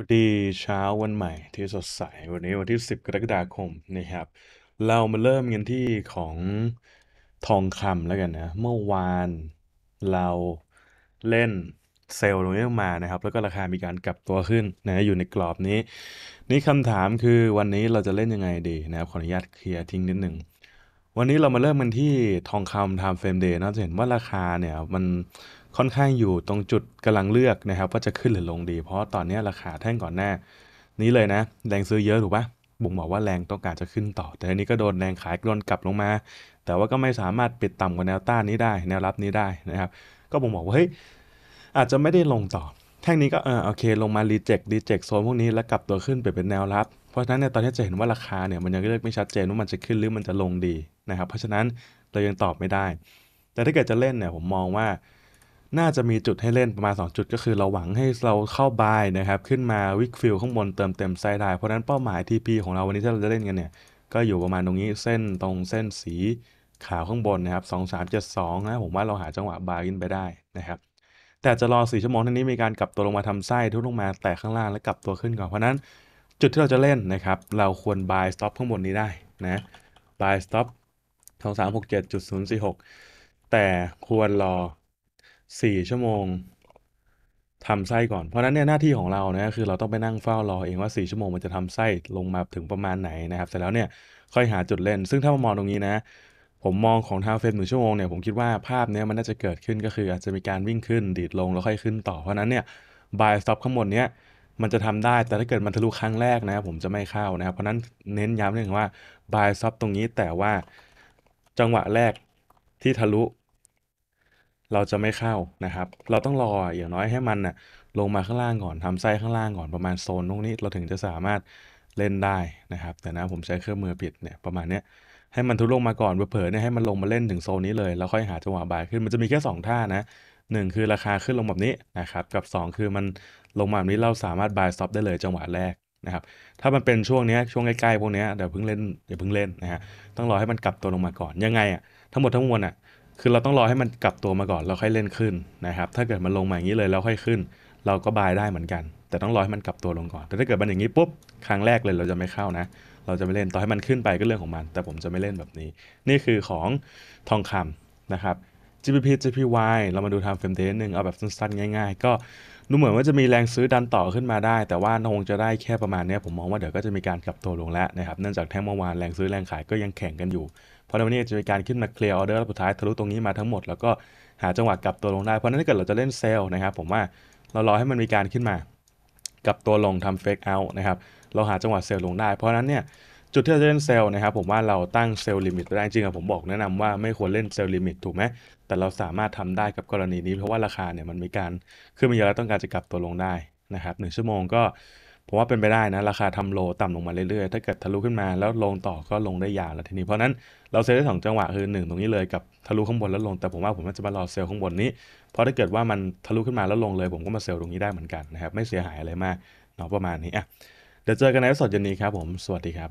สวัสดีเช้าวันใหม่ที่สดใส วันนี้วันที่ 10 กรกฎาคมนะครับ เรามาเริ่มกันที่ของทองคำแล้วกันนะเมื่อวานเราเล่นเซลล์ลงนี้มานะครับ แล้วก็ราคามีการกลับตัวขึ้นนะอยู่ในกรอบนี้ นี่คำถามคือวันนี้เราจะเล่นยังไงดีนะครับขออนุญาตเคลียร์ทิ้งนิดหนึ่งวันนี้เรามาเริ่มกันที่ทองคำทำเฟรมเดย์นะจะเห็นว่าราคาเนี่ยมันค่อนข้างอยู่ตรงจุดกำลังเลือกนะครับว่าจะขึ้นหรือลงดี เพราะตอนนี้ราคาแท่งก่อนหน้า นี้เลยนะแรงซื้อเยอะถูกปะบุ่งบอกว่าแรงต้องการจะขึ้นต่อ แต่อันี้ก็โดนแรงขายกลนกลับลงมา แต่ว่าก็ไม่สามารถปิดต่ำกว่าแนวต้านนี้ได้ แนวรับนี้ได้นะครับ ก็บุ่งบอกว่าเฮ้ยอาจจะไม่ได้ลงต่อ แท่งนี้ก็เออโอเคลงมารีเจ็ครีเจ็คโซนพวกนี้แล้วกลับตัวขึ้นไปเป็นแนวรับเพราะฉะนั้นเนี่ยตอนนี้จะเห็นว่าราคาเนี่ยมันยังเลือกไม่ชัดเจนว่ามันจะขึ้นหรือมันจะลงดีนะครับเพราะฉะนั้นเรายังตอบไม่ได้ แต่ถ้าเกิดจะเล่นเนี่ยผมมองว่าน่าจะมีจุดให้เล่นประมาณ 2 จุดก็คือเราหวังให้เราเข้าบายนะครับขึ้นมาวิกฟิลข้างบนเติมเต็มไซด์ได้ เพราะนั้นเป้าหมาย TP ของเราวันนี้ที่เราจะเล่นกันเนี่ยก็อยู่ประมาณตรงนี้เส้นตรงเส้นสีขาวข้างบนนะครับ2372นะผมว่าเราหาจังหวะบายินไปได้นะครับแต่จะรอ 4 ชั่วโมงท่านี้มีการกลับตัวลงมาทำไส้ทุบลงมาแตะข้างล่าง และกลับตัวขึ้นก่อนเพราะนั้นจุดที่เราจะเล่นนะครับเราควรบายสต็อปข้างบนนี้ได้นะบายสต็อป2367.046 แต่ควรรอสี่ชั่วโมงทำไส้ก่อน เพราะนั้นเนี่ยหน้าที่ของเรานะคือเราต้องไปนั่งเฝ้ารอเองว่าสี่ชั่วโมงมันจะทำไส้ลงมาถึงประมาณไหนนะครับ เสร็จแล้วเนี่ยค่อยหาจุดเล่น ซึ่งถ้ามองตรงนี้นะ ผมมองของทาวเฟรมหนึ่งชั่วโมงเนี่ยผมคิดว่าภาพเนี้ยมันน่าจะเกิดขึ้นก็คือ อาจจะมีการวิ่งขึ้นดีดลงแล้วค่อยขึ้นต่อ เพราะนั้นเนี่ยบายสต็อปข้างบนเนี้ยมันจะทำได้ แต่ถ้าเกิดมันทะลุครั้งแรกนะผมจะไม่เข้านะครับ เพราะนั้นเน้นย้ำเรื่องว่าบายสต็อปตรงนี้แต่ว่าจังหวะแรกที่ทะลุเราจะไม่เข้านะครับ เราต้องรออย่างน้อยให้มันน่ะลงมาข้างล่างก่อนทำไส้ข้างล่างก่อนประมาณโซนตรงนี้เราถึงจะสามารถเล่นได้นะครับแต่นะผมใช้เครื่องมือผิดเนี่ยประมาณเนี้ยให้มันทุลงมาก่อนเผลอเนี่ยให้มันลงมาเล่นถึงโซนนี้เลยแล้วค่อยหาจังหวะบายขึ้นมันจะมีแค่ 2 ท่านะหนึ่งคือราคาขึ้นลงแบบนี้นะครับกับ 2คือมันลงมาแบบนี้เราสามารถบายซ็อปได้เลยจังหวะแรกนะครับถ้ามันเป็นช่วงนี้ช่วงใกล้ๆพวกนี้เดี๋ยวเพิ่งเล่นเดี๋ยวเพิ่งเล่นนะฮะต้องรอให้มันกลับตัวลงมาก่อนยังไงอ่ะทั้งหมดทั้งมวลอ่ะคือเราต้องรอให้มันกลับตัวมาก่อน เราค่อยเล่นขึ้นนะครับ ถ้าเกิดมันลงมาอย่างนี้เลยแล้วค่อยขึ้น เราก็บายได้เหมือนกัน แต่ต้องรอให้มันกลับตัวลงก่อนแต่ถ้าเกิดมันอย่างนี้ปุ๊บครั้งแรกเลยเราจะไม่เข้านะ เราจะไม่เล่นต่อให้มันขึ้นไปก็เรื่องของมัน แต่ผมจะไม่เล่นแบบนี้ นี่คือของทองคำนะครับ g p p j p y เรามาดูทำเฟรมเท e หนึ่งเอาแบบสั้นๆง่ายๆ ก็ดูเหมือนว่าจะมีแรงซื้อดันต่อขึ้นมาได้ แต่ว่าคงจะได้แค่ประมาณนี้ผมมองว่าเดี๋ยวก็จะมีการกลับตัวลงแล้วนะครับเนื่องจากแท่งเมื่อวาน แรงซื้อแรงขายก็ยังแข่งกันอยู่เพราะในวันนี้จะมีการขึ้นมาเคลียร์ออเดอร์สุดท้ายทะลุตรงนี้มาทั้งหมดแล้วก็หาจังหวะกลับตัวลงได้เพราะนั้นถ้าเกิดเราจะเล่นเซลล์นะครับผมว่าเรารอให้มันมีการขึ้นมากับตัวลงทำเฟกเอาท์นะครับเราหาจังหวะเซลล์ลงได้เพราะนั้นเนี่ยจุดที่เราจะเล่นเซลล์นะครับผมว่าเราตั้งเซลล์ลิมิตได้จริงอะผมบอกแนะนำว่าไม่ควรเล่นเซลล์ลิมิตถูกไหมแต่เราสามารถทำได้กับกรณีนี้เพราะว่าราคาเนี่ยมันมีการขึ้นมาเยอะแล้วต้องการจะกลับตัวลงได้นะครับหนึ่งชั่วโมงก็ ผมว่าเป็นไปได้นะ ราคาทำโลต่ำลงมาเรื่อยๆถ้าเกิดทะลุขึ้นมาแล้วลงต่อก็ลงได้ยาวแล้วทีนี้ เพราะนั้นเราเซลล์ได้สองจังหวะคือ1ตรงนี้เลยกับทะลุข้างบนแล้วลงแต่ผมว่าผมจะมารอเซลล์ข้างบนนี้เพราะถ้าเกิดว่ามันทะลุขึ้นมาแล้วลงเลยผมก็มาเซลล์ตรงนี้ได้เหมือนกันนะครับไม่เสียหายอะไรมากเนาะประมาณนี้อ่ะเดี๋ยวเจอกันในสดเย็นนี้ครับผมสวัสดีครับ